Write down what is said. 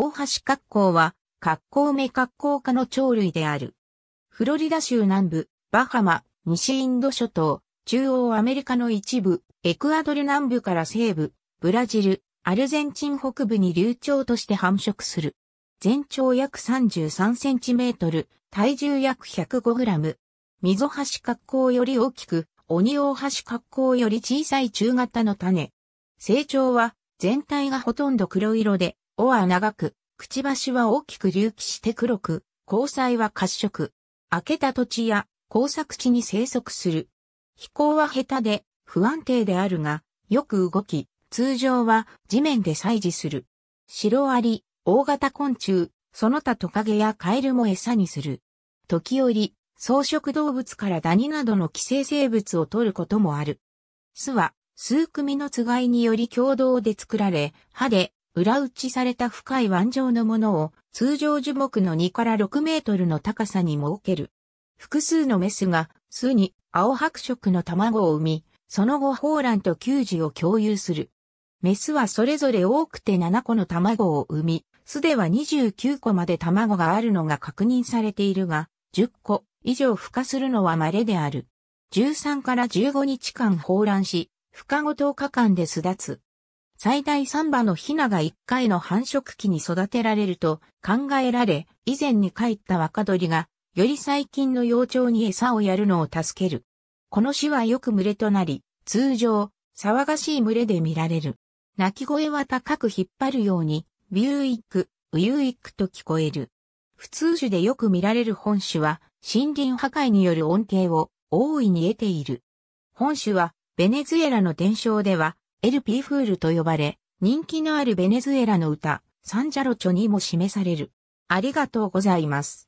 大橋格好は、格好目格好科の鳥類である。フロリダ州南部、バハマ、西インド諸島、中央アメリカの一部、エクアドル南部から西部、ブラジル、アルゼンチン北部に流暢として繁殖する。全長約33センチメートル、体重約105グラム。溝端格好より大きく、鬼大橋格好より小さい中型の種。成長は全体がほとんど黒色で、尾は長く、くちばしは大きく隆起して黒く、交際は褐色。開けた土地や耕作地に生息する。飛行は下手で不安定であるが、よく動き、通常は地面で採事する。シロアリ、大型昆虫、その他トカゲやカエルも餌にする。時折、草食動物からダニなどの寄生生物を取ることもある。巣は数組のつがいにより共同で作られ、歯で裏打ちされた深い腕状のものを通常樹木の2から6メートルの高さに設ける。複数のメスが巣に青白色の卵を産み、その後放卵と給児を共有する。メスはそれぞれ多くて7個の卵を産み、巣では29個まで卵があるのが確認されているが、10個以上孵化するのは稀である。13から15日間放卵し、孵化後10日間で巣立つ。最大3羽のヒナが1回の繁殖期に育てられると考えられ、以前に帰った若鳥が、より最近の幼鳥に餌をやるのを助ける。この種はよく群れとなり、通常、騒がしい群れで見られる。鳴き声は高く引っ張るように、ビューイック、ウユーイックと聞こえる。普通種でよく見られる本種は、森林破壊による恩恵を大いに得ている。本種は、ベネズエラの伝承では、エルピーフールと呼ばれ、人気のあるベネズエラの歌、サンジャロチョにも示される。ありがとうございます。